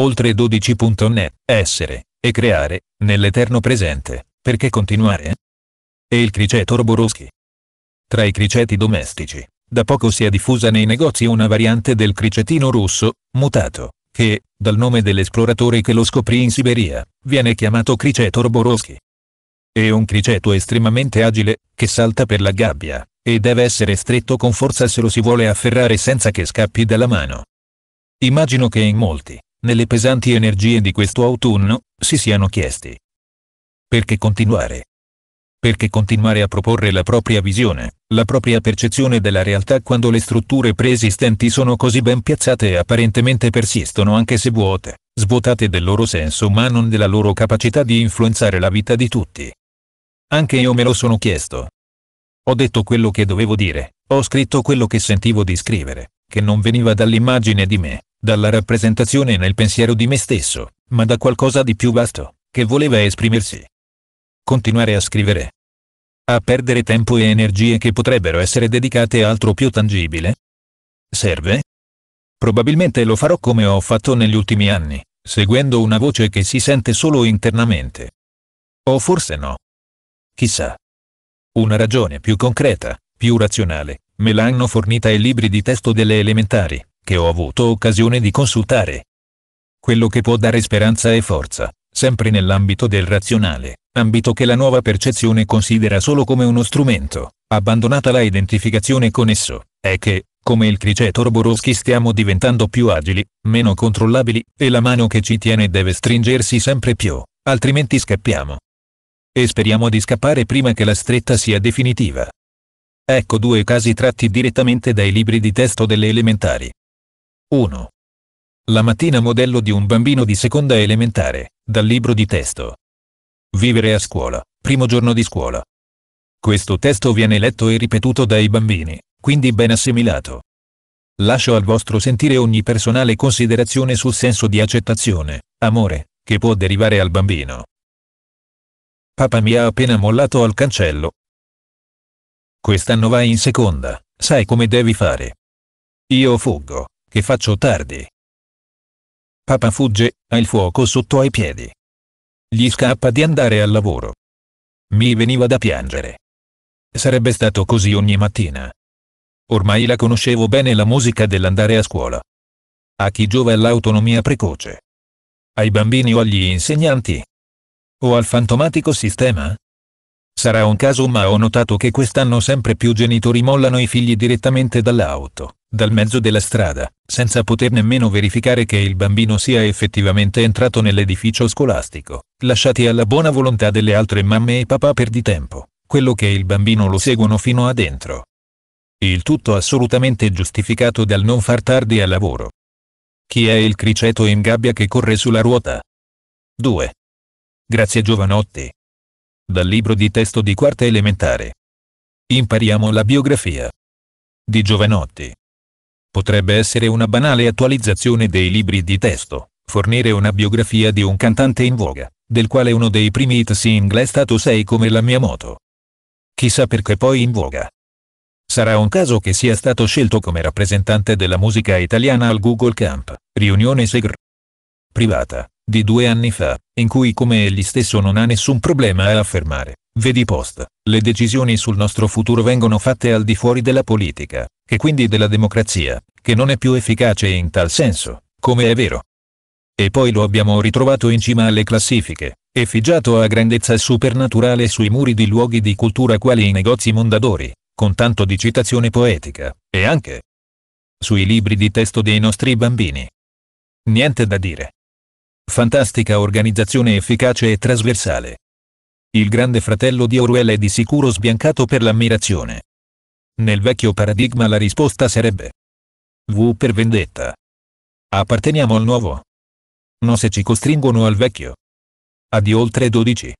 Oltre 12.ne, essere, e creare, nell'eterno presente, perché continuare? E il criceto Roboroschi. Tra i criceti domestici, da poco si è diffusa nei negozi una variante del cricetino russo, mutato, che, dal nome dell'esploratore che lo scoprì in Siberia, viene chiamato criceto Roboroschi. È un criceto estremamente agile, che salta per la gabbia, e deve essere stretto con forza se lo si vuole afferrare senza che scappi dalla mano. Immagino che in molti, nelle pesanti energie di questo autunno, si siano chiesti. Perché continuare? Perché continuare a proporre la propria visione, la propria percezione della realtà quando le strutture preesistenti sono così ben piazzate e apparentemente persistono anche se vuote, svuotate del loro senso ma non della loro capacità di influenzare la vita di tutti. Anche io me lo sono chiesto. Ho detto quello che dovevo dire, ho scritto quello che sentivo di scrivere, che non veniva dall'immagine di me, dalla rappresentazione nel pensiero di me stesso, ma da qualcosa di più vasto, che voleva esprimersi. Continuare a scrivere. A perdere tempo e energie che potrebbero essere dedicate a altro più tangibile? Serve? Probabilmente lo farò come ho fatto negli ultimi anni, seguendo una voce che si sente solo internamente. O forse no. Chissà. Una ragione più concreta, più razionale, me l'hanno fornita i libri di testo delle elementari, che ho avuto occasione di consultare. Quello che può dare speranza e forza, sempre nell'ambito del razionale, ambito che la nuova percezione considera solo come uno strumento, abbandonata la identificazione con esso, è che, come il criceto Boroschi stiamo diventando più agili, meno controllabili, e la mano che ci tiene deve stringersi sempre più, altrimenti scappiamo. E speriamo di scappare prima che la stretta sia definitiva. Ecco due casi tratti direttamente dai libri di testo delle elementari. 1. La mattina modello di un bambino di seconda elementare, dal libro di testo. Vivere a scuola, primo giorno di scuola. Questo testo viene letto e ripetuto dai bambini, quindi ben assimilato. Lascio al vostro sentire ogni personale considerazione sul senso di accettazione, amore, che può derivare al bambino. Papà mi ha appena mollato al cancello, Quest'anno vai in seconda, sai come devi fare. Io fuggo, che faccio tardi. Papa fugge, ha il fuoco sotto ai piedi. Gli scappa di andare al lavoro. Mi veniva da piangere. Sarebbe stato così ogni mattina. Ormai la conoscevo bene la musica dell'andare a scuola. A chi giova l'autonomia precoce? Ai bambini o agli insegnanti? O al fantomatico sistema? Sarà un caso ma ho notato che quest'anno sempre più genitori mollano i figli direttamente dall'auto, dal mezzo della strada, senza poter nemmeno verificare che il bambino sia effettivamente entrato nell'edificio scolastico, lasciati alla buona volontà delle altre mamme e papà per di tempo, quello che il bambino lo seguono fino a dentro. Il tutto assolutamente giustificato dal non far tardi al lavoro. Chi è il criceto in gabbia che corre sulla ruota? 2. Grazie giovanotti. Dal libro di testo di quarta elementare. Impariamo la biografia. Di Giovanotti. Potrebbe essere una banale attualizzazione dei libri di testo, fornire una biografia di un cantante in voga, del quale uno dei primi hit single è stato Sei come la mia moto. Chissà perché poi in voga. Sarà un caso che sia stato scelto come rappresentante della musica italiana al Google Camp, riunione segreta. Privata di due anni fa, in cui come egli stesso non ha nessun problema a affermare, vedi post, le decisioni sul nostro futuro vengono fatte al di fuori della politica, e quindi della democrazia, che non è più efficace in tal senso, come è vero. E poi lo abbiamo ritrovato in cima alle classifiche, effigiato a grandezza supernaturale sui muri di luoghi di cultura quali i negozi mondadori, con tanto di citazione poetica, e anche sui libri di testo dei nostri bambini. Niente da dire fantastica organizzazione efficace e trasversale. Il grande fratello di Orwell è di sicuro sbiancato per l'ammirazione. Nel vecchio paradigma la risposta sarebbe V per vendetta. Apparteniamo al nuovo. No se ci costringono al vecchio. A di oltre 12.